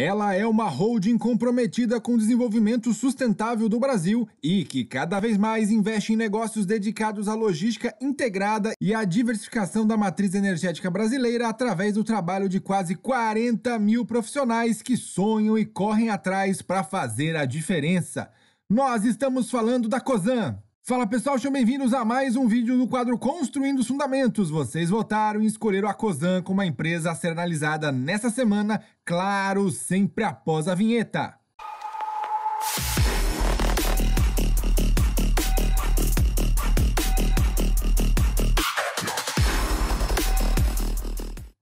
Ela é uma holding comprometida com o desenvolvimento sustentável do Brasil e que cada vez mais investe em negócios dedicados à logística integrada e à diversificação da matriz energética brasileira através do trabalho de quase 40 mil profissionais que sonham e correm atrás para fazer a diferença. Nós estamos falando da COSAN. Fala pessoal, sejam bem-vindos a mais um vídeo do quadro Construindo os Fundamentos. Vocês votaram e escolheram a Cosan como a empresa a ser analisada nessa semana, claro, sempre após a vinheta.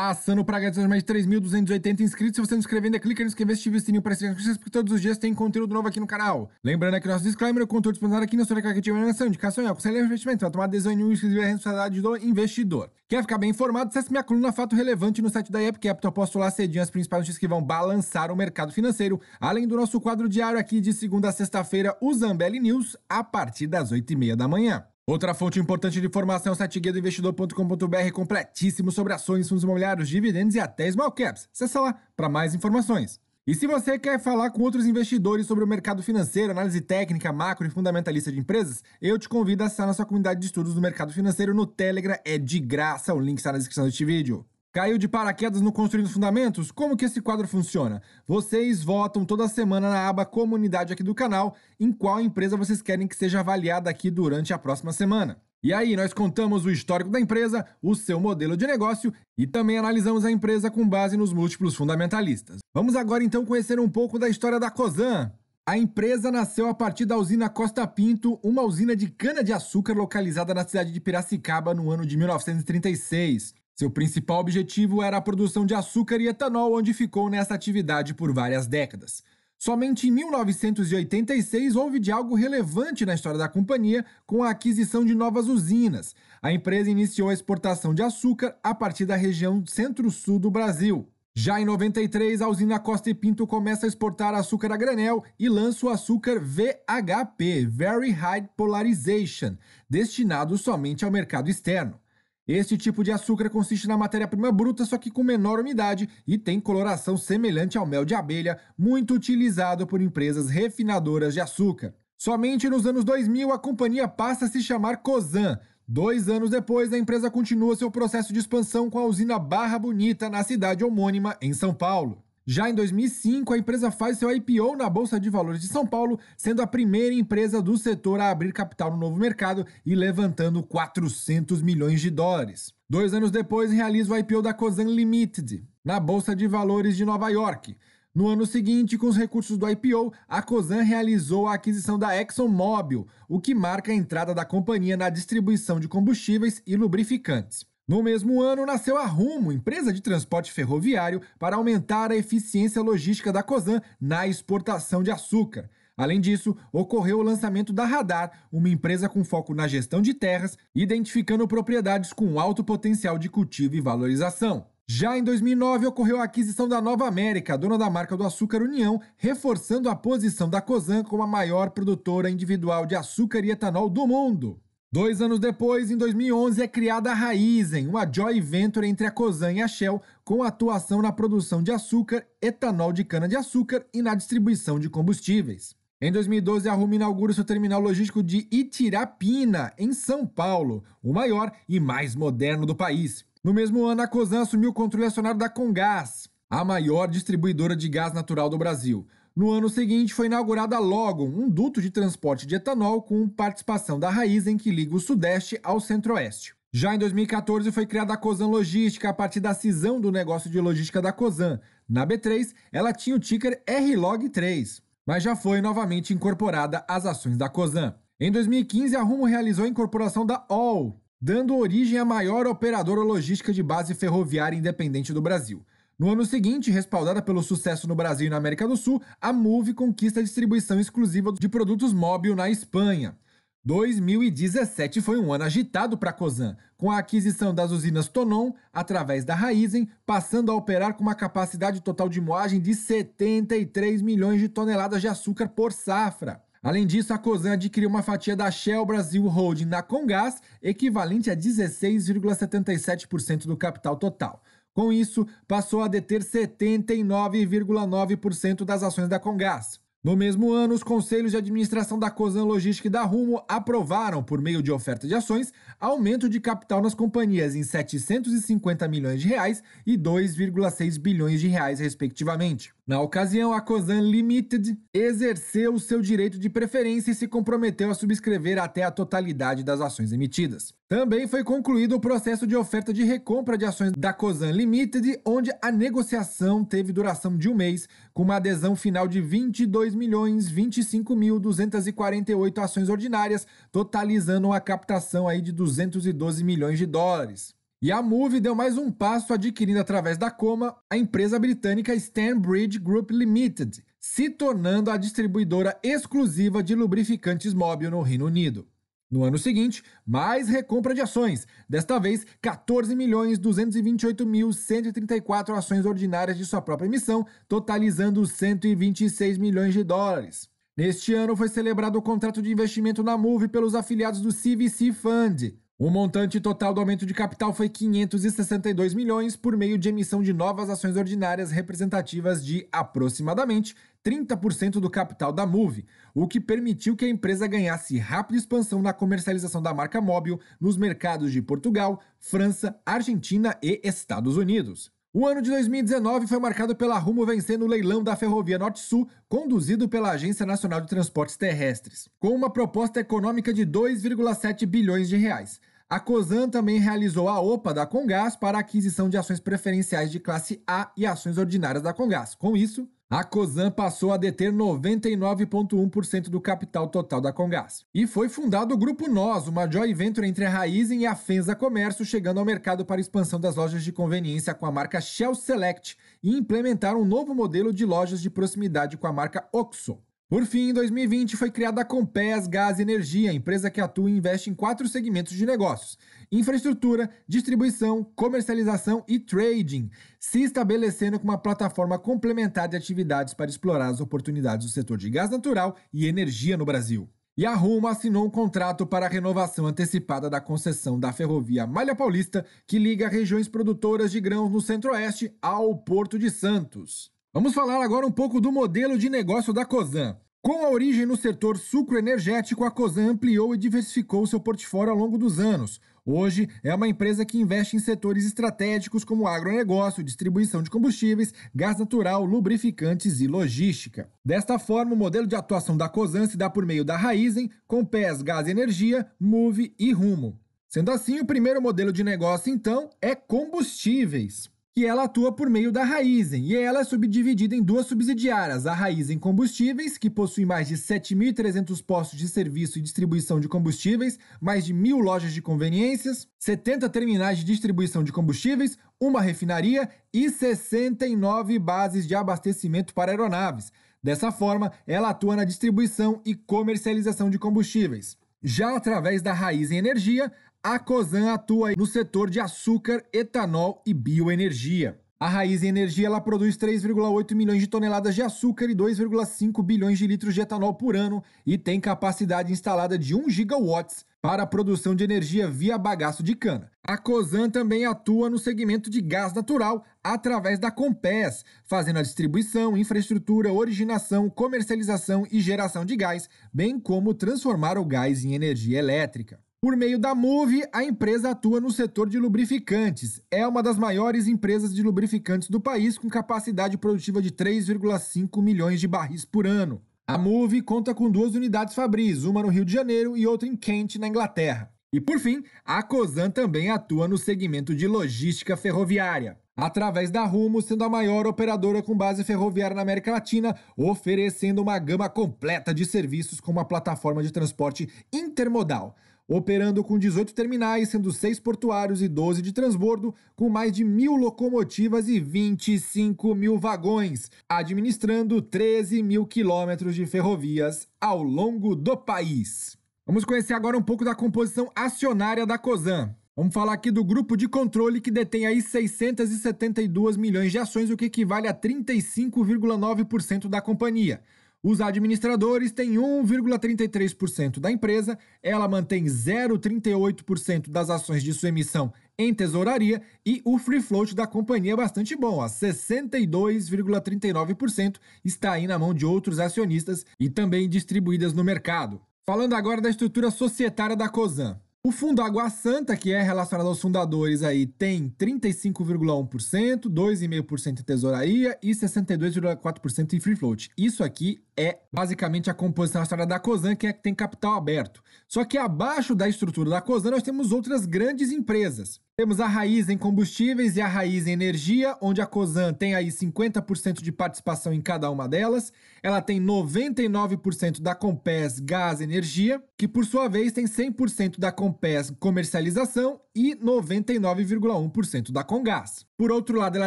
Passando para agradecer mais de 3.280 inscritos. Se você não se inscrever ainda, clica no inscrever-se o sininho para receber notificações, porque todos os dias tem conteúdo novo aqui no canal. Lembrando aqui nosso disclaimer, o conteúdo disponibilizado aqui não será característica de nação, indicação e aconselho de investimento. Vai tomar decisão nenhuma exclusiva a responsabilidade do investidor. Quer ficar bem informado? Acesse minha coluna Fato Relevante no site da Yep Capital. É posto lá cedinho as principais notícias que vão balançar o mercado financeiro, além do nosso quadro diário aqui de segunda a sexta-feira, o Zambelli News, a partir das 8h30 da manhã. Outra fonte importante de informação é o site guia do investidor.com.br, completíssimo sobre ações, fundos imobiliários, dividendos e até small caps. Acesse lá para mais informações. E se você quer falar com outros investidores sobre o mercado financeiro, análise técnica, macro e fundamentalista de empresas, eu te convido a acessar nossa comunidade de estudos do mercado financeiro no Telegram. É de graça, o link está na descrição deste vídeo. Caiu de paraquedas no Construindo Fundamentos? Como que esse quadro funciona? Vocês votam toda semana na aba Comunidade aqui do canal em qual empresa vocês querem que seja avaliada aqui durante a próxima semana. E aí, nós contamos o histórico da empresa, o seu modelo de negócio e também analisamos a empresa com base nos múltiplos fundamentalistas. Vamos agora então conhecer um pouco da história da Cosan. A empresa nasceu a partir da usina Costa Pinto, uma usina de cana-de-açúcar localizada na cidade de Piracicaba no ano de 1936. Seu principal objetivo era a produção de açúcar e etanol, onde ficou nessa atividade por várias décadas. Somente em 1986 houve de algo relevante na história da companhia com a aquisição de novas usinas. A empresa iniciou a exportação de açúcar a partir da região centro-sul do Brasil. Já em 93, a usina Costa e Pinto começa a exportar açúcar a granel e lança o açúcar VHP, Very High Polarization, destinado somente ao mercado externo. Este tipo de açúcar consiste na matéria-prima bruta, só que com menor umidade e tem coloração semelhante ao mel de abelha, muito utilizado por empresas refinadoras de açúcar. Somente nos anos 2000 a companhia passa a se chamar Cosan. Dois anos depois, a empresa continua seu processo de expansão com a usina Barra Bonita, na cidade homônima, em São Paulo. Já em 2005, a empresa faz seu IPO na Bolsa de Valores de São Paulo, sendo a primeira empresa do setor a abrir capital no novo mercado e levantando 400 milhões de dólares. Dois anos depois, realiza o IPO da Cosan Limited, na Bolsa de Valores de Nova York. No ano seguinte, com os recursos do IPO, a Cosan realizou a aquisição da ExxonMobil, o que marca a entrada da companhia na distribuição de combustíveis e lubrificantes. No mesmo ano, nasceu a Rumo, empresa de transporte ferroviário, para aumentar a eficiência logística da COSAN na exportação de açúcar. Além disso, ocorreu o lançamento da Radar, uma empresa com foco na gestão de terras, identificando propriedades com alto potencial de cultivo e valorização. Já em 2009 ocorreu a aquisição da Nova América, dona da marca do açúcar União, reforçando a posição da Cosan como a maior produtora individual de açúcar e etanol do mundo. Dois anos depois, em 2011, é criada a Raizen, uma joint venture entre a Cosan e a Shell, com atuação na produção de açúcar, etanol de cana-de-açúcar e na distribuição de combustíveis. Em 2012, a Rumo inaugura seu terminal logístico de Itirapina, em São Paulo, o maior e mais moderno do país. No mesmo ano, a Cosan assumiu o controle acionário da Congás, a maior distribuidora de gás natural do Brasil. No ano seguinte, foi inaugurada a Logon, um duto de transporte de etanol com participação da Raizen que liga o Sudeste ao Centro-Oeste. Já em 2014 foi criada a Cosan Logística a partir da cisão do negócio de logística da Cosan. Na B3, ela tinha o ticker RLog3, mas já foi novamente incorporada às ações da Cosan. Em 2015, a Rumo realizou a incorporação da All, dando origem à maior operadora logística de base ferroviária independente do Brasil. No ano seguinte, respaldada pelo sucesso no Brasil e na América do Sul, a Move conquista a distribuição exclusiva de produtos móvel na Espanha. 2017 foi um ano agitado para a Cosan, com a aquisição das usinas Tonon através da Raizen, passando a operar com uma capacidade total de moagem de 73 milhões de toneladas de açúcar por safra. Além disso, a Cosan adquiriu uma fatia da Shell Brasil Holding na Congás, equivalente a 16,77% do capital total. Com isso, passou a deter 79,9% das ações da Congás. No mesmo ano, os conselhos de administração da Cosan Logística e da Rumo aprovaram, por meio de oferta de ações, aumento de capital nas companhias em 750 milhões de reais e 2,6 bilhões de reais, respectivamente. Na ocasião, a Cosan Limited exerceu seu direito de preferência e se comprometeu a subscrever até a totalidade das ações emitidas. Também foi concluído o processo de oferta de recompra de ações da Cosan Limited, onde a negociação teve duração de um mês, com uma adesão final de 22 2.025.248 ações ordinárias, totalizando uma captação aí de 212 milhões de dólares. E a Move deu mais um passo adquirindo através da Coma a empresa britânica Stanbridge Group Limited, se tornando a distribuidora exclusiva de lubrificantes móvel no Reino Unido. No ano seguinte, mais recompra de ações, desta vez 14.228.134 ações ordinárias de sua própria emissão, totalizando 126 milhões de dólares. Neste ano foi celebrado o contrato de investimento na MUV pelos afiliados do CVC Fund. O montante total do aumento de capital foi 562 milhões por meio de emissão de novas ações ordinárias representativas de aproximadamente 30% do capital da Move, o que permitiu que a empresa ganhasse rápida expansão na comercialização da marca móvel nos mercados de Portugal, França, Argentina e Estados Unidos. O ano de 2019 foi marcado pela Rumo vencendo o leilão da Ferrovia Norte-Sul, conduzido pela Agência Nacional de Transportes Terrestres, com uma proposta econômica de 2,7 bilhões de reais. A COSAN também realizou a OPA da Congás para a aquisição de ações preferenciais de classe A e ações ordinárias da Congás. Com isso, a COSAN passou a deter 99,1% do capital total da Congás. E foi fundado o Grupo Nós, uma joint venture entre a Raizen e a Fenza Comércio, chegando ao mercado para expansão das lojas de conveniência com a marca Shell Select e implementar um novo modelo de lojas de proximidade com a marca Oxxo. Por fim, em 2020 foi criada a Compés Gás e Energia, empresa que atua e investe em quatro segmentos de negócios: infraestrutura, distribuição, comercialização e trading, se estabelecendo como uma plataforma complementar de atividades para explorar as oportunidades do setor de gás natural e energia no Brasil. E a Rumo assinou um contrato para a renovação antecipada da concessão da ferrovia Malha Paulista, que liga regiões produtoras de grãos no Centro-Oeste ao Porto de Santos. Vamos falar agora um pouco do modelo de negócio da Cosan. Com a origem no setor sucroenergético, a Cosan ampliou e diversificou seu portfólio ao longo dos anos. Hoje, é uma empresa que investe em setores estratégicos como agronegócio, distribuição de combustíveis, gás natural, lubrificantes e logística. Desta forma, o modelo de atuação da Cosan se dá por meio da Raizen, com PES, Gás e Energia, Move e Rumo. Sendo assim, o primeiro modelo de negócio, então, é combustíveis que ela atua por meio da Raizen, e ela é subdividida em duas subsidiárias, a Raizen Combustíveis, que possui mais de 7.300 postos de serviço e distribuição de combustíveis, mais de mil lojas de conveniências, 70 terminais de distribuição de combustíveis, uma refinaria e 69 bases de abastecimento para aeronaves. Dessa forma, ela atua na distribuição e comercialização de combustíveis. Já através da Raiz em Energia, a Cosan atua no setor de açúcar, etanol e bioenergia. A Raiz Energia ela produz 3,8 milhões de toneladas de açúcar e 2,5 bilhões de litros de etanol por ano e tem capacidade instalada de 1 gigawatts para a produção de energia via bagaço de cana. A Cosan também atua no segmento de gás natural através da Compes, fazendo a distribuição, infraestrutura, originação, comercialização e geração de gás, bem como transformar o gás em energia elétrica. Por meio da Move, a empresa atua no setor de lubrificantes. É uma das maiores empresas de lubrificantes do país, com capacidade produtiva de 3,5 milhões de barris por ano. A Move conta com duas unidades fabris, uma no Rio de Janeiro e outra em Kent, na Inglaterra. E por fim, a Cosan também atua no segmento de logística ferroviária. Através da Rumo, sendo a maior operadora com base ferroviária na América Latina, oferecendo uma gama completa de serviços com uma plataforma de transporte intermodal operando com 18 terminais, sendo 6 portuários e 12 de transbordo, com mais de mil locomotivas e 25 mil vagões, administrando 13 mil quilômetros de ferrovias ao longo do país. Vamos conhecer agora um pouco da composição acionária da COSAN. Vamos falar aqui do grupo de controle que detém aí 672 milhões de ações, o que equivale a 35,9% da companhia. Os administradores têm 1,33% da empresa, ela mantém 0,38% das ações de sua emissão em tesouraria e o free float da companhia é bastante bom, 62,39% está aí na mão de outros acionistas e também distribuídas no mercado. Falando agora da estrutura societária da Cosan. O fundo Água Santa, que é relacionado aos fundadores aí, tem 35,1%, 2,5% em tesouraria e 62,4% em free float. Isso aqui é basicamente a composição relacionada da Cosan, que é que tem capital aberto. Só que abaixo da estrutura da Cosan nós temos outras grandes empresas. Temos a Raiz em combustíveis e a Raiz em energia, onde a Cosan tem aí 50% de participação em cada uma delas. Ela tem 99% da Compes Gás Energia, que por sua vez tem 100% da Compes Comercialização e 99,1% da Congás. Por outro lado, ela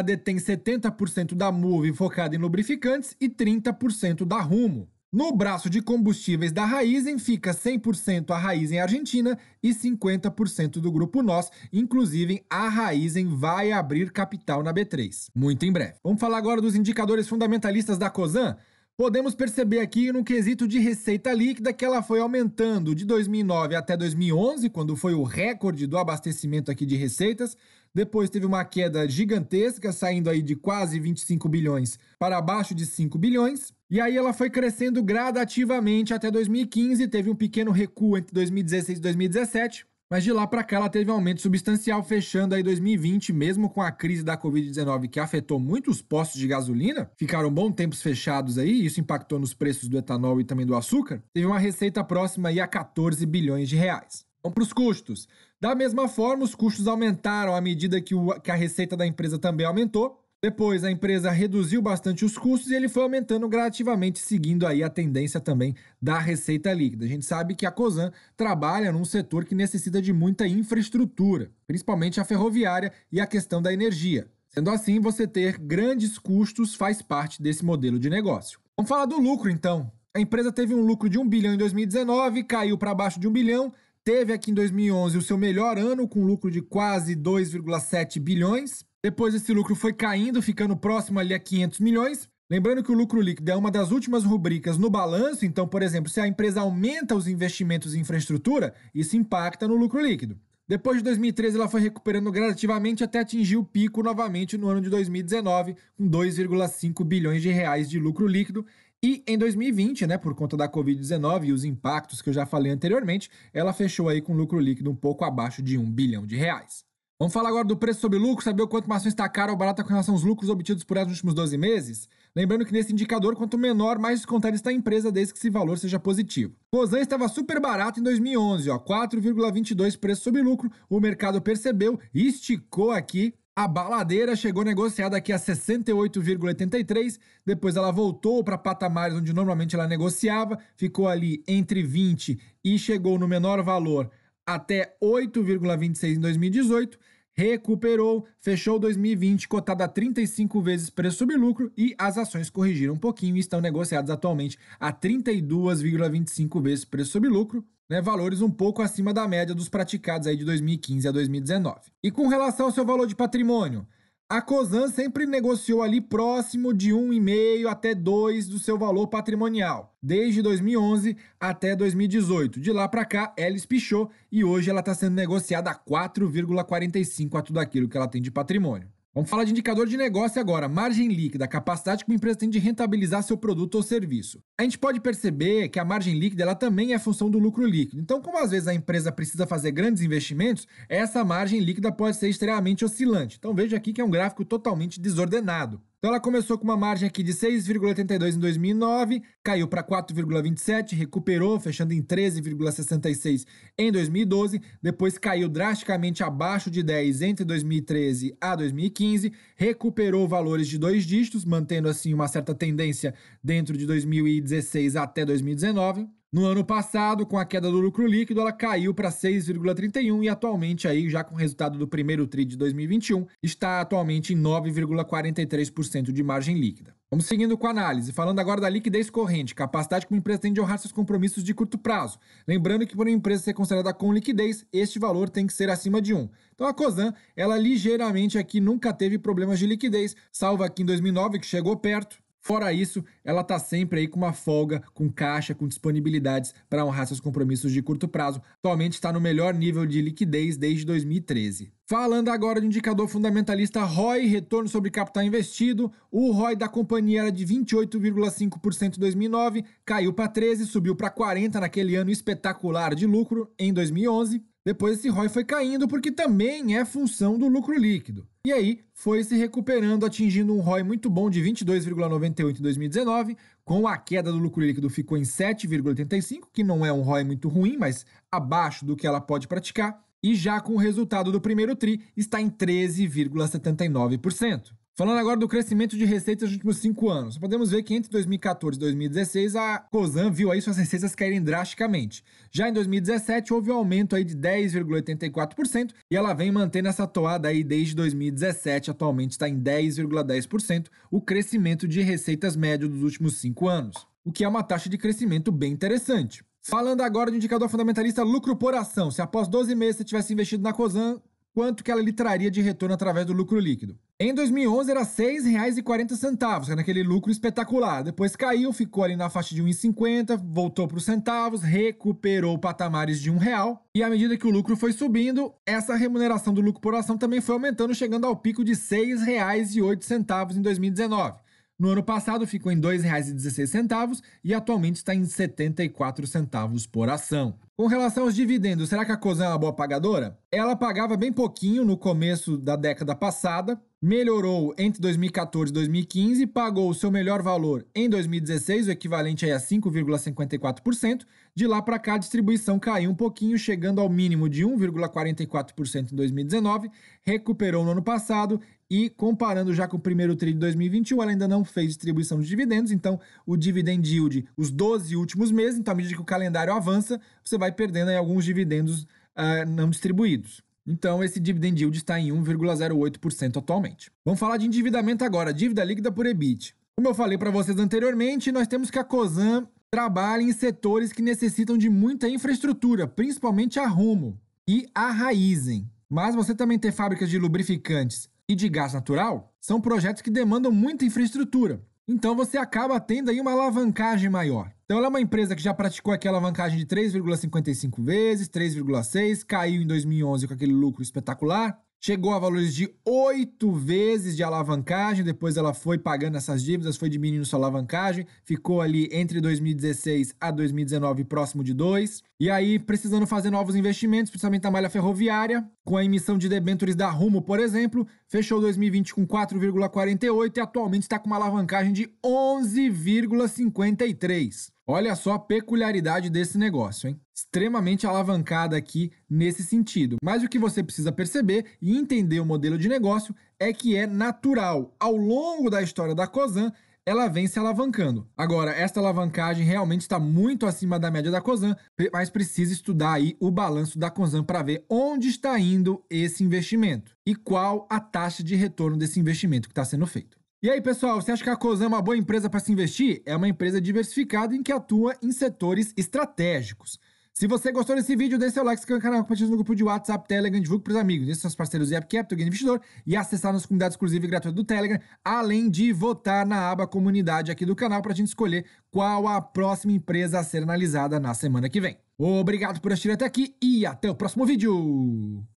detém 70% da Move focada em lubrificantes e 30% da Rumo. No braço de combustíveis da Raizen fica 100% a Raizen Argentina e 50% do grupo Nós, inclusive a Raizen vai abrir capital na B3, muito em breve. Vamos falar agora dos indicadores fundamentalistas da Cosan? Podemos perceber aqui no quesito de receita líquida que ela foi aumentando de 2009 até 2011, quando foi o recorde do abastecimento aqui de receitas. Depois teve uma queda gigantesca, saindo aí de quase 25 bilhões para abaixo de 5 bilhões. E aí ela foi crescendo gradativamente até 2015, teve um pequeno recuo entre 2016 e 2017. Mas de lá para cá ela teve um aumento substancial, fechando aí 2020, mesmo com a crise da Covid-19 que afetou muitos postos de gasolina, ficaram bom tempos fechados aí, isso impactou nos preços do etanol e também do açúcar, teve uma receita próxima aí a 14 bilhões de reais. Vamos para os custos. Da mesma forma, os custos aumentaram à medida que, o, que a receita da empresa também aumentou, depois, a empresa reduziu bastante os custos e ele foi aumentando gradativamente, seguindo aí a tendência também da receita líquida. A gente sabe que a Cosan trabalha num setor que necessita de muita infraestrutura, principalmente a ferroviária e a questão da energia. Sendo assim, você ter grandes custos faz parte desse modelo de negócio. Vamos falar do lucro, então. A empresa teve um lucro de 1 bilhão em 2019, caiu para baixo de 1 bilhão, teve aqui em 2011 o seu melhor ano, com lucro de quase 2,7 bilhões. Depois esse lucro foi caindo, ficando próximo ali a 500 milhões. Lembrando que o lucro líquido é uma das últimas rubricas no balanço, então, por exemplo, se a empresa aumenta os investimentos em infraestrutura, isso impacta no lucro líquido. Depois de 2013, ela foi recuperando gradativamente até atingir o pico novamente no ano de 2019, com 2,5 bilhões de reais de lucro líquido. E em 2020, né, por conta da Covid-19 e os impactos que eu já falei anteriormente, ela fechou aí com lucro líquido um pouco abaixo de 1 bilhão de reais. Vamos falar agora do preço sobre lucro, saber o quanto uma ação está cara ou barata com relação aos lucros obtidos por ela nos últimos 12 meses. Lembrando que nesse indicador, quanto menor, mais descontado está a empresa, desde que esse valor seja positivo. Cosan estava super barato em 2011, 4,22 preço sobre lucro. O mercado percebeu esticou aqui a baladeira chegou negociada aqui a 68,83, depois ela voltou para patamares onde normalmente ela negociava, ficou ali entre 20 e chegou no menor valor até 8,26 em 2018, recuperou, fechou 2020 cotada a 35 vezes preço sobre lucro e as ações corrigiram um pouquinho e estão negociadas atualmente a 32,25 vezes preço sobre lucro. Né, valores um pouco acima da média dos praticados aí de 2015 a 2019. E com relação ao seu valor de patrimônio, a COSAN sempre negociou ali próximo de 1,5 até 2 do seu valor patrimonial, desde 2011 até 2018. De lá para cá, ela espichou e hoje ela está sendo negociada a 4,45 a tudo aquilo que ela tem de patrimônio. Vamos falar de indicador de negócio agora, margem líquida, a capacidade que uma empresa tem de rentabilizar seu produto ou serviço. A gente pode perceber que a margem líquida ela também é função do lucro líquido. Então, como às vezes a empresa precisa fazer grandes investimentos, essa margem líquida pode ser extremamente oscilante. Então, veja aqui que é um gráfico totalmente desordenado. Então ela começou com uma margem aqui de 6,82 em 2009, caiu para 4,27, recuperou, fechando em 13,66 em 2012, depois caiu drasticamente abaixo de 10 entre 2013 a 2015, recuperou valores de dois dígitos, mantendo assim uma certa tendência dentro de 2016 até 2019. No ano passado, com a queda do lucro líquido, ela caiu para 6,31 e atualmente aí já com o resultado do primeiro tri de 2021, está atualmente em 9,43% de margem líquida. Vamos seguindo com a análise, falando agora da liquidez corrente, capacidade que uma empresa tem de honrar seus compromissos de curto prazo. Lembrando que para uma empresa ser é considerada com liquidez, este valor tem que ser acima de 1. Então a Cosan, ela ligeiramente aqui nunca teve problemas de liquidez, salvo aqui em 2009 que chegou perto, Fora isso, ela está sempre aí com uma folga, com caixa, com disponibilidades para honrar seus compromissos de curto prazo. Atualmente está no melhor nível de liquidez desde 2013. Falando agora do indicador fundamentalista ROI, retorno sobre capital investido, o ROI da companhia era de 28,5% em 2009, caiu para 13, subiu para 40 naquele ano espetacular de lucro em 2011. Depois esse ROI foi caindo porque também é função do lucro líquido. E aí foi se recuperando, atingindo um ROI muito bom de 22,98 em 2019, com a queda do lucro líquido ficou em 7,85, que não é um ROI muito ruim, mas abaixo do que ela pode praticar, e já com o resultado do primeiro TRI está em 13,79%. Falando agora do crescimento de receitas nos últimos cinco anos, podemos ver que entre 2014 e 2016 a COSAN viu aí suas receitas caírem drasticamente. Já em 2017 houve um aumento aí de 10,84% e ela vem mantendo essa toada aí desde 2017, atualmente está em 10,10% o crescimento de receitas médio dos últimos cinco anos, o que é uma taxa de crescimento bem interessante. Falando agora do indicador fundamentalista lucro por ação, se após 12 meses você tivesse investido na COSAN, quanto que ela lhe traria de retorno através do lucro líquido. Em 2011 era R$ 6,40, era aquele lucro espetacular. Depois caiu, ficou ali na faixa de 1,50, voltou para os centavos, recuperou patamares de R$ 1,00. E à medida que o lucro foi subindo, essa remuneração do lucro por ação também foi aumentando, chegando ao pico de R$ 6,08 em 2019. No ano passado ficou em R$ 2,16 e atualmente está em R$ centavos por ação. Com relação aos dividendos, será que a Cosan é uma boa pagadora? Ela pagava bem pouquinho no começo da década passada, melhorou entre 2014 e 2015, pagou o seu melhor valor em 2016, o equivalente a 5,54%. De lá para cá, a distribuição caiu um pouquinho, chegando ao mínimo de 1,44% em 2019, recuperou no ano passado e comparando já com o primeiro TRI de 2021, ela ainda não fez distribuição de dividendos, então o dividend yield, os 12 últimos meses, então à medida que o calendário avança, você vai perdendo aí alguns dividendos uh, não distribuídos. Então, esse dividend yield está em 1,08% atualmente. Vamos falar de endividamento agora, dívida líquida por EBIT. Como eu falei para vocês anteriormente, nós temos que a COSAN trabalha em setores que necessitam de muita infraestrutura, principalmente a Rumo e a Raizen. Mas você também ter fábricas de lubrificantes e de gás natural, são projetos que demandam muita infraestrutura. Então você acaba tendo aí uma alavancagem maior. Então ela é uma empresa que já praticou aquela alavancagem de 3,55 vezes, 3,6, caiu em 2011 com aquele lucro espetacular, chegou a valores de oito vezes de alavancagem, depois ela foi pagando essas dívidas, foi diminuindo sua alavancagem, ficou ali entre 2016 a 2019 próximo de dois e aí precisando fazer novos investimentos, principalmente na malha ferroviária, com a emissão de debêntures da Rumo, por exemplo, fechou 2020 com 4,48 e atualmente está com uma alavancagem de 11,53. Olha só a peculiaridade desse negócio, hein? Extremamente alavancada aqui nesse sentido. Mas o que você precisa perceber e entender o modelo de negócio é que é natural. Ao longo da história da Cosan, ela vem se alavancando. Agora, esta alavancagem realmente está muito acima da média da Cosan, mas precisa estudar aí o balanço da Cosan para ver onde está indo esse investimento e qual a taxa de retorno desse investimento que está sendo feito. E aí, pessoal, você acha que a Cosan é uma boa empresa para se investir? É uma empresa diversificada em que atua em setores estratégicos. Se você gostou desse vídeo, dê seu like, se inscreva no canal, compartilhe no grupo de WhatsApp, Telegram, divulgue para os amigos, deixe seus parceiros e AppCapital, é Gain é Investidor e acessar nossa comunidade exclusiva e gratuita do Telegram, além de votar na aba comunidade aqui do canal para a gente escolher qual a próxima empresa a ser analisada na semana que vem. Obrigado por assistir até aqui e até o próximo vídeo!